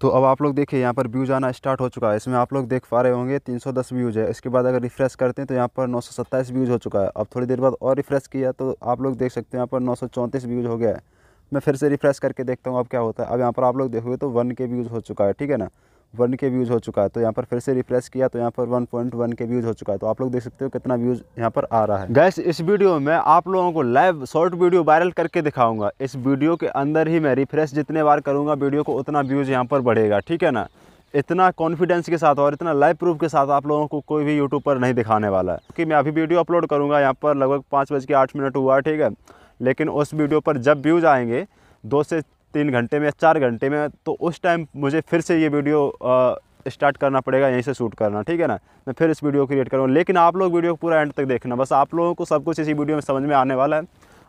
तो अब आप लोग देखिए यहाँ पर व्यूज़ आना स्टार्ट हो चुका है इसमें आप लोग देख पा रहे होंगे 310 व्यूज़ है इसके बाद अगर रिफ़्रेश करते हैं तो यहाँ पर 927 व्यूज़ हो चुका है अब थोड़ी देर बाद और रिफ़्रेश किया तो आप लोग देख सकते हैं यहाँ पर 934 व्यूज़ हो गया है मैं फिर से रिफ़्रेश करके देखता हूँ अब क्या होता है अब यहाँ पर आप लोग देखोगे तो वन के व्यूज़ हो चुका है ठीक है ना वन के व्यूज़ हो चुका है तो यहाँ पर फिर से रिफ्रेश किया तो यहाँ पर one point one K views हो चुका है तो आप लोग देख सकते हो कितना व्यूज़ यहाँ पर आ रहा है गैस इस वीडियो में आप लोगों को लाइव शॉर्ट वीडियो वायरल करके दिखाऊंगा इस वीडियो के अंदर ही मैं रिफ्रेश जितने बार करूँगा वीडियो को उतना व्यूज़ यहाँ पर बढ़ेगा ठीक है ना इतना कॉन्फिडेंस के साथ और इतना लाइव प्रूफ के साथ आप लोगों को कोई भी यूट्यूब पर नहीं दिखाने वाला है क्योंकि मैं अभी वीडियो अपलोड करूँगा यहाँ पर लगभग पाँच बज के आठ मिनट हुआ ठीक है लेकिन उस वीडियो पर जब व्यूज़ आएंगे दो से तीन घंटे में या चार घंटे में तो उस टाइम मुझे फिर से ये वीडियो स्टार्ट करना पड़ेगा यहीं से शूट करना ठीक है ना मैं फिर इस वीडियो क्रिएट करूँगा लेकिन आप लोग वीडियो पूरा एंड तक देखना बस आप लोगों को सब कुछ इसी वीडियो में समझ में आने वाला है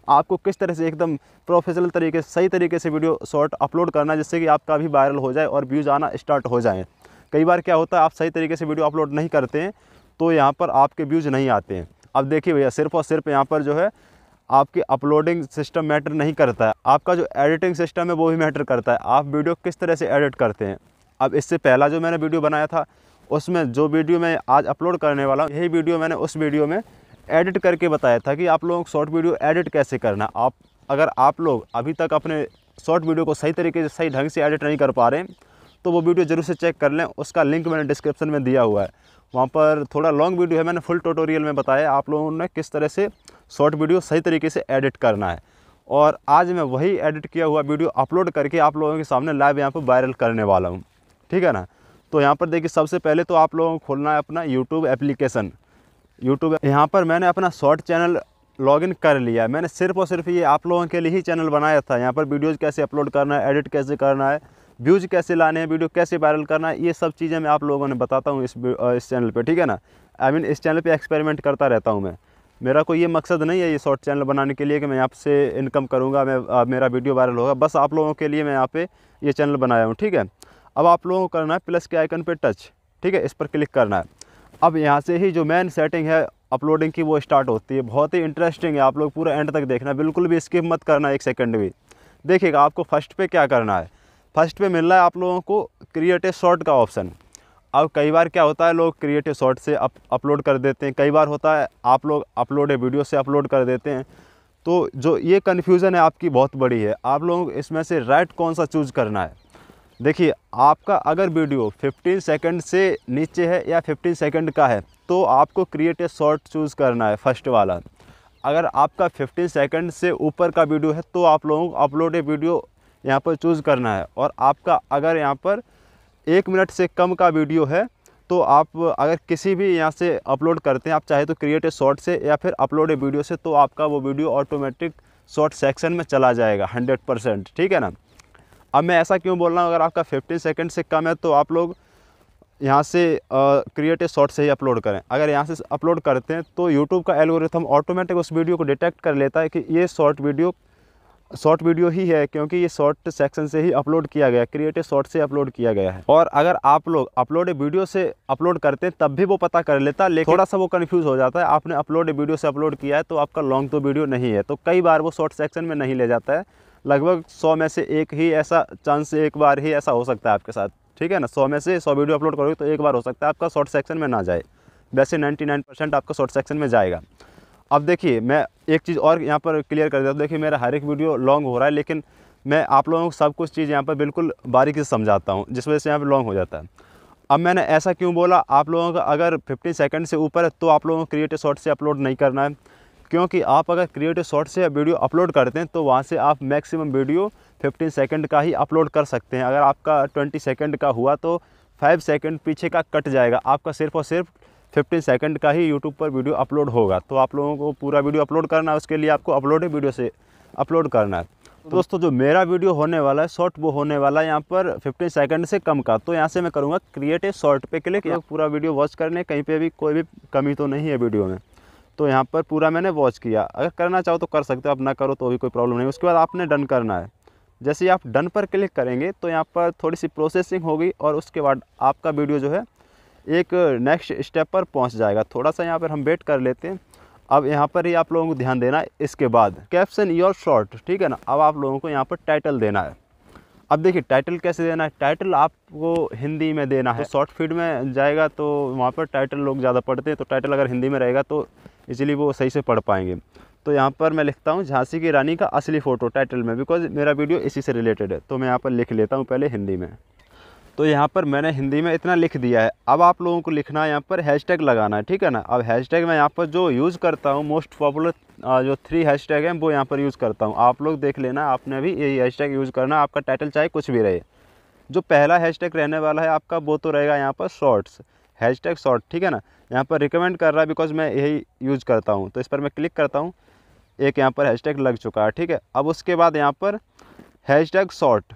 आपको किस तरह से एकदम प्रोफेशनल तरीके से सही तरीके से वीडियो शॉर्ट अपलोड करना है जिससे कि आपका भी वायरल हो जाए और व्यूज़ आना स्टार्ट हो जाए कई बार क्या होता है आप सही तरीके से वीडियो अपलोड नहीं करते हैं तो यहाँ पर आपके व्यूज़ नहीं आते हैं अब देखिए भैया सिर्फ और सिर्फ यहाँ पर जो है आपकी अपलोडिंग सिस्टम मैटर नहीं करता है आपका जो एडिटिंग सिस्टम है वो भी मैटर करता है आप वीडियो किस तरह से एडिट करते हैं अब इससे पहला जो मैंने वीडियो बनाया था उसमें जो वीडियो मैं आज अपलोड करने वाला हूँ यही वीडियो मैंने उस वीडियो में एडिट करके बताया था कि आप लोगों को शॉर्ट वीडियो एडिट कैसे करना आप अगर आप लोग अभी तक अपने शॉर्ट वीडियो को सही तरीके से सही ढंग से एडिट नहीं कर पा रहे हैं तो वो वीडियो जरूर से चेक कर लें उसका लिंक मैंने डिस्क्रिप्शन में दिया हुआ है वहाँ पर थोड़ा लॉन्ग वीडियो है मैंने फुल टोटोरियल में बताया आप लोगों ने किस तरह से शॉर्ट वीडियो सही तरीके से एडिट करना है और आज मैं वही एडिट किया हुआ वीडियो अपलोड करके आप लोगों के सामने लाइव यहाँ पर वायरल करने वाला हूँ ठीक है ना तो यहाँ पर देखिए सबसे पहले तो आप लोगों को खोलना है अपना यूट्यूब एप्लीकेशन यूट्यूब यहाँ पर मैंने अपना शॉर्ट चैनल लॉगिन कर लिया है मैंने सिर्फ और सिर्फ ये आप लोगों के लिए ही चैनल बनाया था यहाँ पर वीडियोज़ कैसे अपलोड करना है एडिट कैसे करना है व्यूज़ कैसे लाने हैं वीडियो कैसे वायरल करना है ये सब चीज़ें मैं आप लोगों ने बताता हूँ इस इस चैनल पे ठीक है ना आई मीन इस चैनल पे एक्सपेरिमेंट करता रहता हूँ मैं मेरा कोई ये मकसद नहीं है ये शॉर्ट चैनल बनाने के लिए कि मैं यहाँ से इनकम करूँगा मैं आ, मेरा वीडियो वायरल होगा बस आप लोगों के लिए मैं यहाँ पे ये चैनल बनाया हूँ ठीक है अब आप लोगों को करना है प्लस के आइकन पर टच ठीक है इस पर क्लिक करना है अब यहाँ से ही जो मेन सेटिंग है अपलोडिंग की वो स्टार्ट होती है बहुत ही इंटरेस्टिंग है आप लोग पूरा एंड तक देखना बिल्कुल भी स्किप मत करना एक सेकंड भी देखिएगा आपको फर्स्ट पे क्या करना है फर्स्ट पे मिल रहा है आप लोगों को क्रिएट ए शॉर्ट का ऑप्शन अब कई बार क्या होता है लोग क्रिएट ए शॉर्ट से अप अपलोड कर देते हैं कई बार होता है आप लोग अपलोड वीडियो से अपलोड कर देते हैं तो जो ये कन्फ्यूज़न है आपकी बहुत बड़ी है आप लोगों को इसमें से राइट कौन सा चूज़ करना है देखिए आपका अगर वीडियो 15 सेकंड से नीचे है या 15 सेकंड का है तो आपको क्रिएट ए शॉर्ट चूज़ करना है फर्स्ट वाला अगर आपका 15 सेकंड से ऊपर का वीडियो है तो आप लोगों को अपलोड वीडियो यहाँ पर चूज़ करना है और आपका अगर यहाँ पर एक मिनट से कम का वीडियो है तो आप अगर किसी भी यहाँ से अपलोड करते हैं आप चाहे तो क्रिएट ए शॉर्ट से या फिर अपलोड ए वीडियो से तो आपका वो वीडियो ऑटोमेटिक शॉर्ट सेक्शन में चला जाएगा हंड्रेड परसेंट ठीक है ना अब मैं ऐसा क्यों बोल रहा हूँ अगर आपका फिफ्टीन सेकेंड से कम है तो आप लोग यहाँ से क्रिएट ए शॉर्ट से ही अपलोड करें अगर यहाँ से अपलोड करते हैं तो यूट्यूब का एलगोरिथम ऑटोमेटिक उस वीडियो को डिटेक्ट कर लेता है कि ये शॉर्ट वीडियो शॉर्ट वीडियो ही है क्योंकि ये शॉर्ट सेक्शन से ही अपलोड किया गया क्रिएटिव शॉर्ट से अपलोड किया गया है और अगर आप लोग अपलोड वीडियो से अपलोड करते हैं तब भी वो पता कर लेता लेकिन थोड़ा सा वो कन्फ्यूज़ हो जाता है आपने अपलोड वीडियो से अपलोड किया है तो आपका लॉन्ग तो वीडियो नहीं है तो कई बार वो शॉर्ट सेक्शन में नहीं ले जाता है लगभग सौ में से एक ही ऐसा चांस एक बार ही ऐसा हो सकता है आपके साथ ठीक है ना सौ में से सौ वीडियो अपलोड करोगे तो एक बार हो सकता है आपका शॉर्ट सेक्शन में ना जाए वैसे नाइन परसेंट आपका शॉर्ट सेक्शन में जाएगा अब देखिए मैं एक चीज़ और यहाँ पर क्लियर कर देता हूँ देखिए मेरा हर एक वीडियो लॉन्ग हो रहा है लेकिन मैं आप लोगों को सब कुछ चीज़ यहाँ पर बिल्कुल बारीकी से समझाता हूँ जिस वजह से यहाँ पर लॉन्ग हो जाता है अब मैंने ऐसा क्यों बोला आप लोगों का अगर फिफ्टीन सेकेंड से ऊपर है तो आप लोगों को क्रिएटिव शॉर्ट से अपलोड नहीं करना है क्योंकि आप अगर क्रिएटिव शॉर्ट से वीडियो अपलोड करते हैं तो वहाँ से आप मैक्सिमम वीडियो 15 सेकंड का ही अपलोड कर सकते हैं अगर आपका 20 सेकंड का हुआ तो 5 सेकंड पीछे का कट जाएगा आपका सिर्फ और सिर्फ फिफ्टीन सेकेंड का ही यूट्यूब पर वीडियो अपलोड होगा तो आप लोगों को पूरा वीडियो अपलोड करना है उसके लिए आपको अपलोड वीडियो से अपलोड करना है तो तो दोस्तों जो मेरा वीडियो होने वाला है शॉर्ट वो होने वाला है यहाँ पर 15 सेकंड से कम का तो यहाँ से मैं करूँगा क्रिएट ए शॉर्ट पे क्लिक या तो पूरा वीडियो वॉच करने कहीं पे भी कोई भी कमी तो नहीं है वीडियो में तो यहाँ पर पूरा मैंने वॉच किया अगर करना चाहो तो कर सकते हो आप ना करो तो भी कोई प्रॉब्लम नहीं उसके बाद आपने डन करना है जैसे आप डन पर क्लिक करेंगे तो यहाँ पर थोड़ी सी प्रोसेसिंग होगी और उसके बाद आपका वीडियो जो है एक नेक्स्ट स्टेप पर पहुंच जाएगा थोड़ा सा यहाँ पर हम वेट कर लेते हैं अब यहाँ पर ही आप लोगों को ध्यान देना है इसके बाद कैप्शन योर शॉर्ट ठीक है ना अब आप लोगों को यहाँ पर टाइटल देना है अब देखिए टाइटल कैसे देना है टाइटल आपको हिंदी में देना है तो शॉर्ट फीड में जाएगा तो वहाँ पर टाइटल लोग ज़्यादा पढ़ते हैं तो टाइटल अगर हिंदी में रहेगा तो इसलिए वो सही से पढ़ पाएंगे तो यहाँ पर मैं लिखता हूँ झांसी की रानी का असली फ़ोटो टाइटल में बिकॉज मेरा वीडियो इसी से रिलेटेड है तो मैं यहाँ पर लिख लेता हूँ पहले हिंदी में तो यहाँ पर मैंने हिंदी में इतना लिख दिया है अब आप लोगों को लिखना है यहाँ पर हैशटैग लगाना है ठीक है ना अब हैशटैग मैं यहाँ पर जो यूज़ करता हूँ मोस्ट पॉपुलर जो थ्री हैशटैग हैं वो यहाँ पर यूज़ करता हूँ आप लोग देख लेना आपने भी यही हैशटैग यूज़ करना आपका टाइटल चाहे कुछ भी रहे जो पहला हैशटैग रहने वाला है आपका वो तो रहेगा यहाँ पर शॉर्ट्स हैशटैग शॉर्ट ठीक है ना यहाँ पर रिकमेंड कर रहा है बिकॉज मैं यही यूज़ करता हूँ तो इस पर मैं क्लिक करता हूँ एक यहाँ पर हैशटैग लग चुका है ठीक है अब उसके बाद यहाँ पर हैशटैग शॉर्ट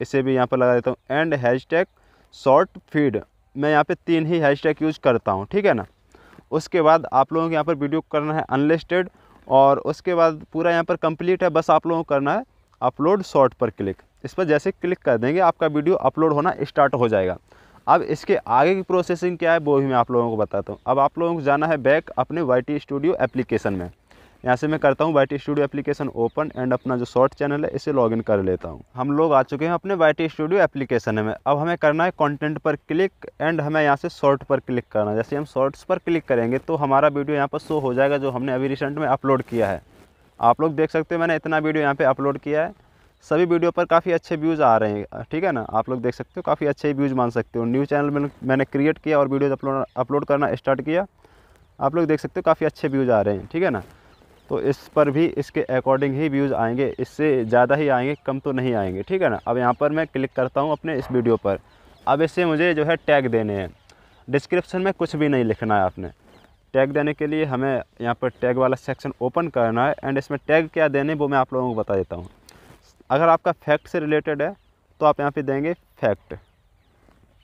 इसे भी यहाँ पर लगा देता हूँ and hashtag short feed मैं यहाँ पे तीन ही हैश टैग यूज़ करता हूँ ठीक है ना उसके बाद आप लोगों को यहाँ पर वीडियो करना है अनलिस्टेड और उसके बाद पूरा यहाँ पर कंप्लीट है बस आप लोगों को करना है अपलोड शॉर्ट पर क्लिक इस पर जैसे क्लिक कर देंगे आपका वीडियो अपलोड होना स्टार्ट हो जाएगा अब इसके आगे की प्रोसेसिंग क्या है वो भी मैं आप लोगों को बताता हूँ अब आप लोगों को जाना है बैक अपने वाई टी स्टूडियो एप्लीकेशन में यहाँ से मैं करता हूँ Y studio application open and अपना जो शॉर्ट चैनल है इसे लॉगिन कर लेता हूँ हम लोग आ चुके हैं अपने वाई स्टूडियो एप्लीकेशन में अब हमें करना है कंटेंट पर क्लिक एंड हमें यहाँ से शॉर्ट पर क्लिक करना है जैसे हम शॉर्ट्स पर क्लिक करेंगे तो हमारा वीडियो यहाँ पर शो हो जाएगा जो हमने अभी रिसेंट में अपलोड किया है आप लोग देख सकते हो मैंने इतना वीडियो यहाँ पर अपलोड किया है सभी वीडियो पर काफ़ी अच्छे व्यूज़ आ रहे हैं ठीक है ना आप लोग देख सकते हो काफ़ी अच्छे व्यूज़ मान सकते हो न्यू चैनल में मैंने क्रिएट किया और वीडियोज अपलोड अपलोड करना स्टार्ट किया आप लोग देख सकते हो काफ़ी अच्छे व्यूज़ आ रहे हैं ठीक है ना तो इस पर भी इसके अकॉर्डिंग ही व्यूज़ आएंगे इससे ज़्यादा ही आएंगे कम तो नहीं आएंगे ठीक है ना अब यहाँ पर मैं क्लिक करता हूँ अपने इस वीडियो पर अब इससे मुझे जो है टैग देने हैं डिस्क्रिप्शन में कुछ भी नहीं लिखना है आपने टैग देने के लिए हमें यहाँ पर टैग वाला सेक्शन ओपन करना है एंड इसमें टैग क्या देने वो मैं आप लोगों को बता देता हूँ अगर आपका फैक्ट से रिलेटेड है तो आप यहाँ पर देंगे फैक्ट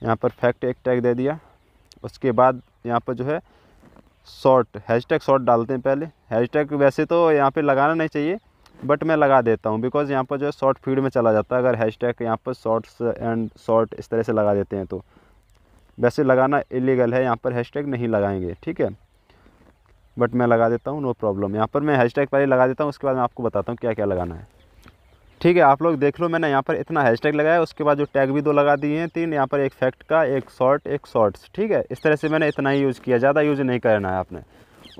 यहाँ पर फैक्ट एक टैग दे दिया उसके बाद यहाँ पर जो है शॉर्ट हैशटैग शॉर्ट डालते हैं पहले हैशटैग वैसे तो यहाँ पे लगाना नहीं चाहिए बट मैं लगा देता हूँ बिकॉज़ यहाँ पर जो है शॉर्ट फीड में चला जाता है अगर हैशटैग यहाँ पर शॉर्ट्स एंड शॉर्ट इस तरह से लगा देते हैं तो वैसे लगाना इलीगल है यहाँ पर हैशटैग नहीं लगाएंगे ठीक है बट मैं लगा देता हूँ नो प्रॉब्लम यहाँ पर मैं टैग पहले लगा देता हूँ उसके बाद मैं आपको बताता हूँ क्या क्या लगाना है ठीक है आप लोग देख लो मैंने यहाँ पर इतना हैशटैग लगाया उसके बाद जो टैग भी दो लगा दिए हैं तीन यहाँ पर एक फैक्ट का एक शॉर्ट एक शॉर्ट्स ठीक है इस तरह से मैंने इतना ही यूज़ किया ज़्यादा यूज़ नहीं करना है आपने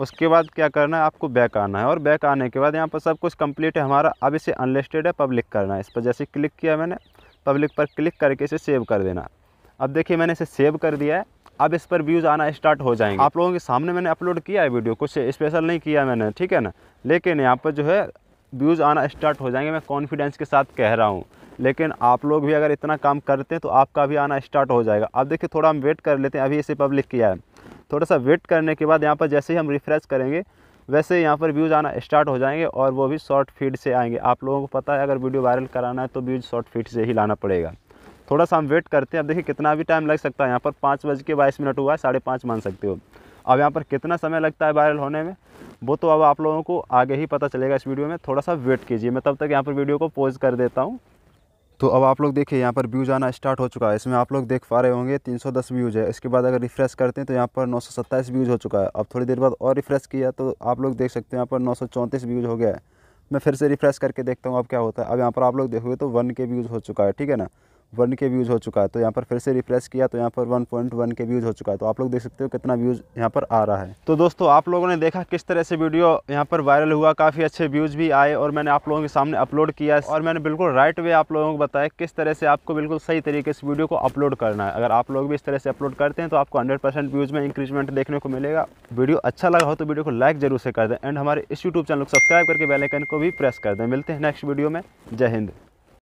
उसके बाद क्या करना है आपको बैक आना है और बैक आने के बाद यहाँ पर सब कुछ कंप्लीट है हमारा अब इसे अनलिस्टेड है पब्लिक करना है इस पर जैसे क्लिक किया मैंने पब्लिक पर क्लिक करके इसे सेव कर देना अब देखिए मैंने इसे सेव कर दिया है अब इस पर व्यूज़ आना स्टार्ट हो जाएंगे आप लोगों के सामने मैंने अपलोड किया है वीडियो कुछ स्पेशल नहीं किया मैंने ठीक है ना लेकिन यहाँ पर जो है व्यूज़ आना स्टार्ट हो जाएंगे मैं कॉन्फिडेंस के साथ कह रहा हूँ लेकिन आप लोग भी अगर इतना काम करते हैं तो आपका भी आना स्टार्ट हो जाएगा अब देखिए थोड़ा हम वेट कर लेते हैं अभी इसे पब्लिक किया है थोड़ा सा वेट करने के बाद यहाँ पर जैसे ही हम रिफ्रेश करेंगे वैसे यहाँ पर व्यूज़ आना स्टार्ट हो जाएंगे और वो भी शॉर्ट फीड से आएंगे आप लोगों को पता है अगर वीडियो वायरल कराना है तो व्यूज़ शॉर्ट फीड से ही लाना पड़ेगा थोड़ा सा हम वेट करते हैं अब देखिए कितना भी टाइम लग सकता है यहाँ पर पाँच बज के बाईस मिनट हुआ है साढ़े पाँच मान सकते हो अब यहाँ पर कितना समय लगता है वायरल होने में वो तो अब आप लोगों को आगे ही पता चलेगा इस वीडियो में थोड़ा सा वेट कीजिए मैं तब तक यहाँ पर वीडियो को पॉज कर देता हूँ तो अब आप लोग देखिए यहाँ पर व्यूज़ आना स्टार्ट हो चुका है इसमें आप लोग देख पा रहे होंगे 310 व्यूज़ है इसके बाद अगर रिफ़्रेश करते हैं तो यहाँ पर 927 व्यूज़ हो चुका है अब थोड़ी देर बाद और रिफ़्रेश किया तो आप लोग देख सकते हैं यहाँ पर 934 व्यूज़ हो गया है मैं फिर से रिफ़्रेश करके देखता हूँ अब क्या होता है अब यहाँ पर आप लोग देखोगे तो वन के व्यूज़ हो चुका है ठीक है ना वन के व्यूज़ हो चुका है तो यहाँ पर फिर से रिफ्रेश किया तो यहाँ पर one point one K views हो चुका है तो आप लोग देख सकते हो कितना व्यूज़ यहाँ पर आ रहा है तो दोस्तों आप लोगों ने देखा किस तरह से वीडियो यहाँ पर वायरल हुआ काफ़ी अच्छे व्यूज़ भी आए और मैंने आप लोगों के सामने अपलोड किया और मैंने बिल्कुल राइट वे आप लोगों को बताया किस तरह से आपको बिल्कुल सही तरीके से वीडियो को अपलोड करना है अगर आप लोग भी इस तरह से अपलोड करते हैं तो आपको हंड्रेड व्यूज़ में इंक्रीजमेंट देखने को मिलेगा वीडियो अच्छा लगा हो तो वीडियो को लाइक जरूर से कर दें एंड हमारे इस यूट्यूब चैनल को सब्सक्राइब करके बेलाइकन को भी प्रेस कर दें मिलते हैं नेक्स्ट वीडियो में जय हिंद